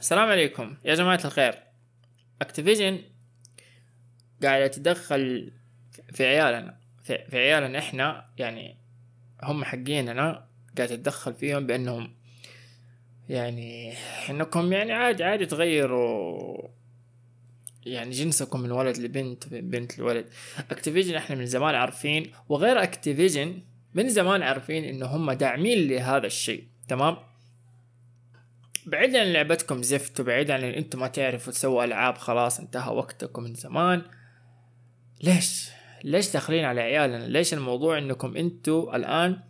السلام عليكم يا جماعة الخير اكتيفيجن قاعدة تدخل في عيالنا في عيالنا احنا يعني هم حقيننا قاعدة تتدخل فيهم بانهم يعني انكم يعني عادي عادي تغيروا يعني جنسكم من ولد لبنت بنت لولد اكتيفيجن احنا من زمان عارفين وغير اكتيفيجن من زمان عارفين انه هم داعمين لهذا الشيء تمام بعيد عن لعبتكم زفت وبعيد عن ان انتم ما تعرفوا تسووا العاب خلاص انتهى وقتكم من زمان ليش ليش داخلين على عيالنا ليش الموضوع انكم انتوا الان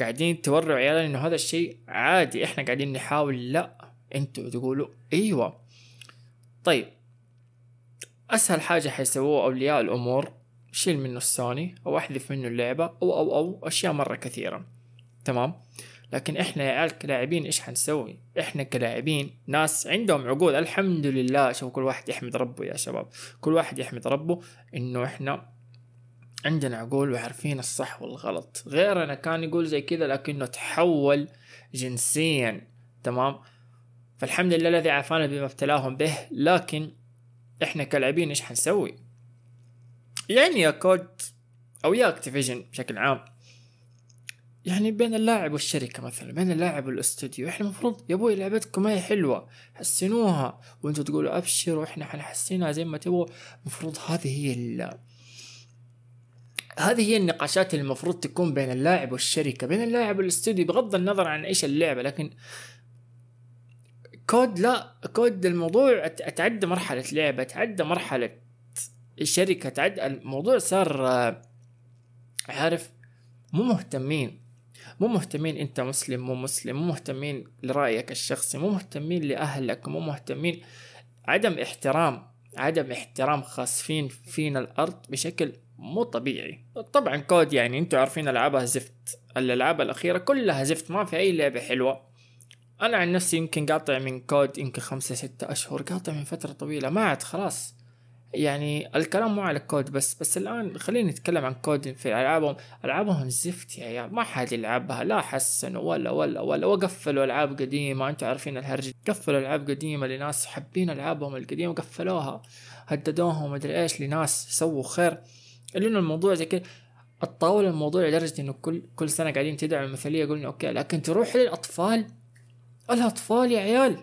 قاعدين تورعوا عيالنا انه هذا الشيء عادي احنا قاعدين نحاول لا انتوا تقولوا ايوه طيب اسهل حاجه حيسووها اولياء الامور شيل منه السوني او احذف منه اللعبه او او او اشياء مره كثيره تمام لكن احنا يا عيال كلاعبين ايش حنسوي احنا كلاعبين ناس عندهم عقول الحمد لله شوف كل واحد يحمد ربه يا شباب كل واحد يحمد ربه انه احنا عندنا عقول وعارفين الصح والغلط غيرنا كان يقول زي كذا لكنه تحول جنسيا تمام فالحمد لله الذي عافانا بما ابتلاهم به لكن احنا كلاعبين ايش حنسوي يعني يا كود او يا اكتيفيجن بشكل عام يعني بين اللاعب والشركه مثلا بين اللاعب والاستوديو احنا المفروض يا ابوي لعبتكم ما هي حلوه حسنوها وانتم تقولوا ابشروا احنا حنحسنها زي ما تبغوا المفروض هذه هي ال... هذه هي النقاشات اللي المفروض تكون بين اللاعب والشركه بين اللاعب والاستوديو بغض النظر عن ايش اللعبه لكن كود لا كود الموضوع اتعدى مرحله لعبه اتعدى مرحله الشركه اتعدى الموضوع صار عارف مو مهتمين مو مهتمين انت مسلم مو مسلم مو مهتمين لرايك الشخصي مو مهتمين لاهلك مو مهتمين عدم احترام عدم احترام خاسفين فينا الارض بشكل مو طبيعي طبعا كود يعني انتوا عارفين العابها زفت الالعاب الاخيره كلها زفت ما في اي لعبه حلوه انا عن نفسي يمكن قاطع من كود يمكن خمسة ستة اشهر قاطع من فتره طويله ما عاد خلاص يعني الكلام مو على كود بس بس الان خلينا نتكلم عن كود في العابهم العابهم زفت يا عيال ما حد يلعبها لا حسنوا ولا ولا ولا وقفلوا العاب قديمه انتم عارفين الهرجه قفلوا العاب قديمه لناس حابين العابهم القديمه قفلوها هددوهم مدري ايش لناس سووا خير لانه الموضوع زي كذا اتطاول الموضوع لدرجه انه كل كل سنه قاعدين تدعم المثاليه يقولون اوكي لكن تروح للاطفال الاطفال يا عيال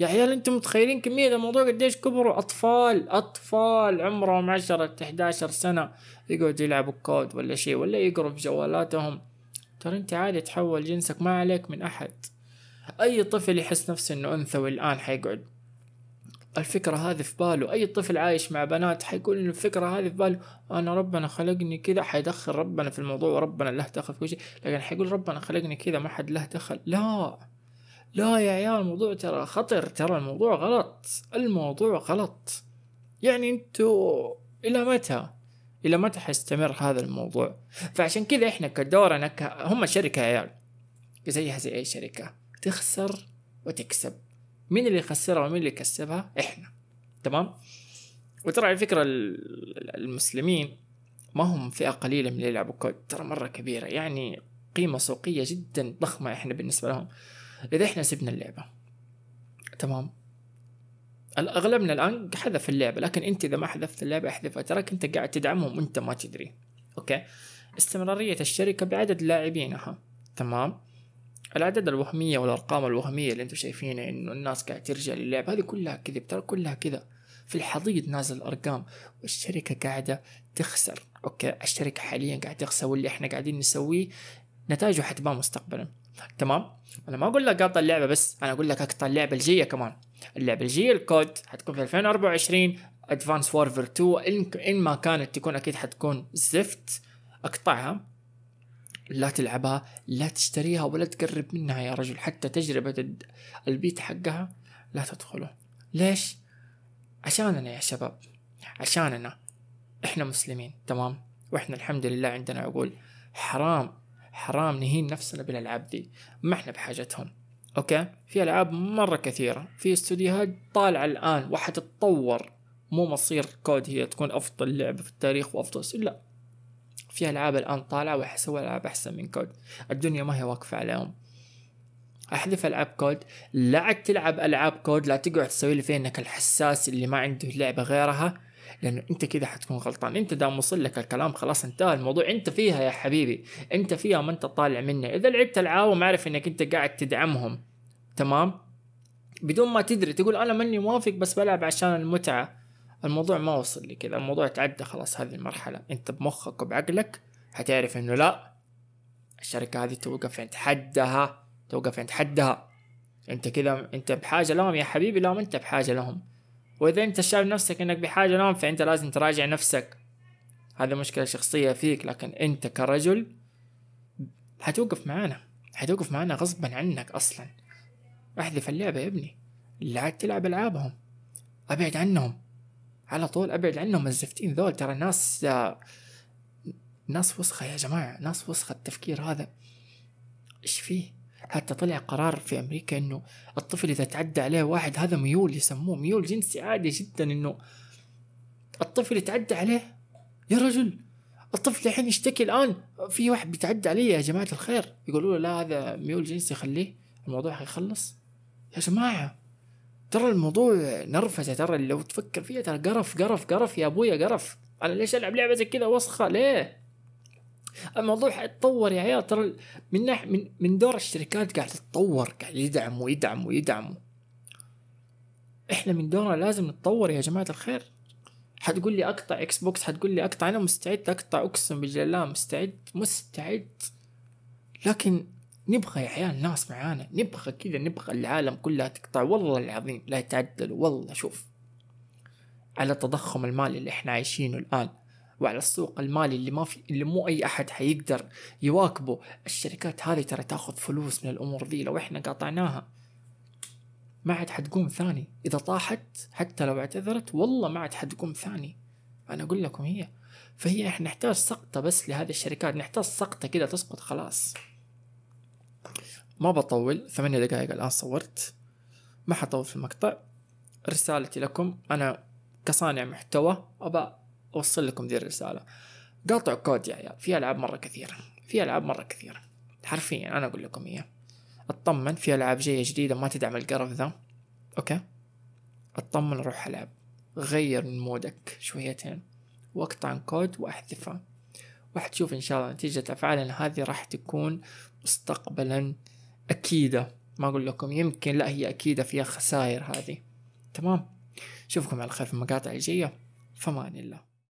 يا عيال انتم متخيلين كمية الموضوع قديش كبروا اطفال اطفال عمرهم عشرة عشر سنة يقعدوا يلعبوا كود ولا شيء ولا يقروا في جوالاتهم ترى انت عادي تحول جنسك ما عليك من احد اي طفل يحس نفسه انه انثوي الان حيقعد الفكرة هذه في باله أي طفل عايش مع بنات حيقول إن الفكرة هذه في باله أنا ربنا خلقني كذا حيدخل ربنا في الموضوع وربنا له دخل في كل شيء لكن حيقول ربنا خلقني كذا ما حد له دخل لا لا يا عيال الموضوع ترى خطر ترى الموضوع غلط الموضوع غلط يعني انتو الى متى الى متى حيستمر هذا الموضوع فعشان كذا احنا كدورنا ك... هم شركه يا عيال زيها زي اي شركه تخسر وتكسب مين اللي يخسرها ومين اللي يكسبها احنا تمام وترى على فكره المسلمين ما هم فئه قليله من اللي يلعبوا كود ترى مره كبيره يعني قيمه سوقيه جدا ضخمه احنا بالنسبه لهم اذا احنا سبنا اللعبه تمام الاغلبنا الان حذف اللعبه لكن انت اذا ما حذفت اللعبه احذفها تراك انت قاعد تدعمهم وانت ما تدري اوكي استمراريه الشركه بعدد لاعبينها تمام الاعداد الوهميه والارقام الوهميه اللي انتم شايفينها انه الناس قاعد ترجع للعبه هذه كلها كذب ترى كلها كذا في الحضيض نازل ارقام والشركه قاعده تخسر اوكي الشركه حاليا قاعده تخسر واللي احنا قاعدين نسويه نتائجه حتبان مستقبلا تمام انا ما اقول لك قاطع اللعبه بس انا اقول لك اقطع اللعبه الجايه كمان اللعبه الجايه الكود حتكون في 2024 ادفانس وورفر 2 ان ان ما كانت تكون اكيد حتكون زفت اقطعها لا تلعبها لا تشتريها ولا تقرب منها يا رجل حتى تجربة البيت حقها لا تدخله ليش؟ عشاننا يا شباب عشاننا احنا مسلمين تمام واحنا الحمد لله عندنا عقول حرام حرام نهين نفسنا بالالعاب دي ما احنا بحاجتهم اوكي في العاب مره كثيره في استوديوهات طالعه الان وحتتطور مو مصير كود هي تكون افضل لعبه في التاريخ وافضل لا في العاب الان طالعه وحسوي العاب احسن من كود الدنيا ما هي واقفه عليهم احذف العاب كود لا عاد تلعب العاب كود لا تقعد تسوي لي فيه انك الحساس اللي ما عنده لعبه غيرها لانه انت كذا حتكون غلطان انت دام وصل لك الكلام خلاص انتهى الموضوع انت فيها يا حبيبي انت فيها ما انت طالع منها اذا لعبت العاوم عارف انك انت قاعد تدعمهم تمام بدون ما تدري تقول انا ماني موافق بس بلعب عشان المتعه الموضوع ما وصل لي كذا الموضوع تعدى خلاص هذه المرحله انت بمخك وبعقلك حتعرف انه لا الشركه هذه توقف عند حدها توقف عند حدها انت كذا انت بحاجه لهم يا حبيبي لا ما انت بحاجه لهم واذا انت شايف نفسك انك بحاجه نوم فانت لازم تراجع نفسك هذا مشكله شخصيه فيك لكن انت كرجل حتوقف معانا حتوقف معانا غصبا عنك اصلا احذف اللعبه يا ابني لا تلعب العابهم ابعد عنهم على طول ابعد عنهم الزفتين ذول ترى ناس ناس وسخه يا جماعه ناس وسخه التفكير هذا ايش فيه حتى طلع قرار في أمريكا أنه الطفل إذا تعدى عليه واحد هذا ميول يسموه ميول جنسي عادي جدا أنه الطفل يتعدى عليه يا رجل الطفل الحين يشتكي الآن في واحد بيتعدى علي يا جماعة الخير يقولوا له لا هذا ميول جنسي خليه الموضوع حيخلص يا جماعة ترى الموضوع نرفزة ترى لو تفكر فيها ترى قرف قرف قرف يا أبويا قرف أنا ليش ألعب لعبة زي كذا وسخة ليه الموضوع حيتطور يا عيال ترى من ناح من من دور الشركات قاعد تتطور قاعد يدعم ويدعم ويدعم احنا من دورنا لازم نتطور يا جماعه الخير حتقول لي اقطع اكس بوكس حتقول لي اقطع انا مستعد اقطع اقسم بالله مستعد مستعد لكن نبغى يا عيال ناس معانا نبغى كذا نبغى العالم كلها تقطع والله العظيم لا يتعدلوا والله شوف على التضخم المالي اللي احنا عايشينه الان وعلى السوق المالي اللي ما في اللي مو اي احد حيقدر يواكبه الشركات هذه ترى تاخذ فلوس من الامور ذي لو احنا قاطعناها ما عاد حتقوم ثاني اذا طاحت حتى لو اعتذرت والله ما عاد حتقوم ثاني انا اقول لكم هي فهي احنا نحتاج سقطة بس لهذه الشركات نحتاج سقطة كده تسقط خلاص ما بطول ثمانية دقائق الآن صورت ما حطول في المقطع رسالتي لكم أنا كصانع محتوى أبى اوصل لكم ذي الرساله قاطع كود يا عيال في العاب مره كثيره في العاب مره كثيره حرفيا انا اقول لكم اياه اطمن في العاب جايه جديده ما تدعم القرف ذا اوكي اطمن روح العب غير من مودك شويتين واقطع كود واحذفه راح تشوف ان شاء الله نتيجة افعالنا هذه راح تكون مستقبلا اكيدة ما اقول لكم يمكن لا هي اكيدة فيها خسائر هذه تمام اشوفكم على خير في المقاطع الجاية فمان الله